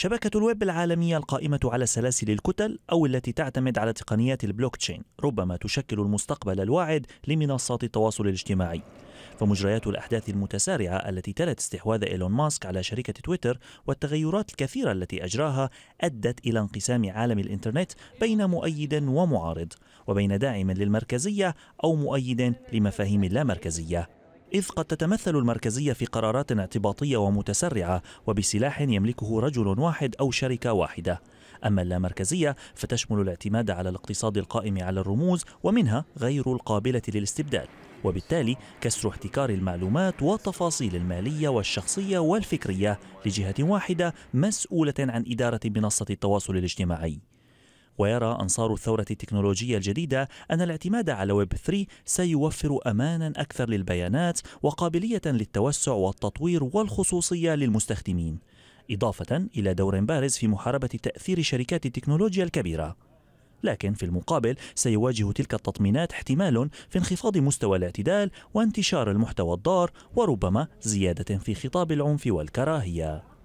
شبكة الويب العالمية القائمة على سلاسل الكتل أو التي تعتمد على تقنيات البلوك تشين ربما تشكل المستقبل الواعد لمنصات التواصل الاجتماعي فمجريات الأحداث المتسارعة التي تلت استحواذ إيلون ماسك على شركة تويتر والتغيرات الكثيرة التي أجراها أدت إلى انقسام عالم الإنترنت بين مؤيد ومعارض وبين داعم للمركزية أو مؤيد لمفاهيم اللامركزية إذ قد تتمثل المركزية في قرارات اعتباطية ومتسرعة وبسلاح يملكه رجل واحد أو شركة واحدة أما اللامركزية فتشمل الاعتماد على الاقتصاد القائم على الرموز ومنها غير القابلة للاستبدال وبالتالي كسر احتكار المعلومات والتفاصيل المالية والشخصية والفكرية لجهة واحدة مسؤولة عن إدارة منصة التواصل الاجتماعي ويرى أنصار الثورة التكنولوجية الجديدة أن الاعتماد على ويب 3 سيوفر أمانا أكثر للبيانات وقابلية للتوسع والتطوير والخصوصية للمستخدمين إضافة إلى دور بارز في محاربة تأثير شركات التكنولوجيا الكبيرة لكن في المقابل سيواجه تلك التطمينات احتمال في انخفاض مستوى الاعتدال وانتشار المحتوى الضار وربما زيادة في خطاب العنف والكراهية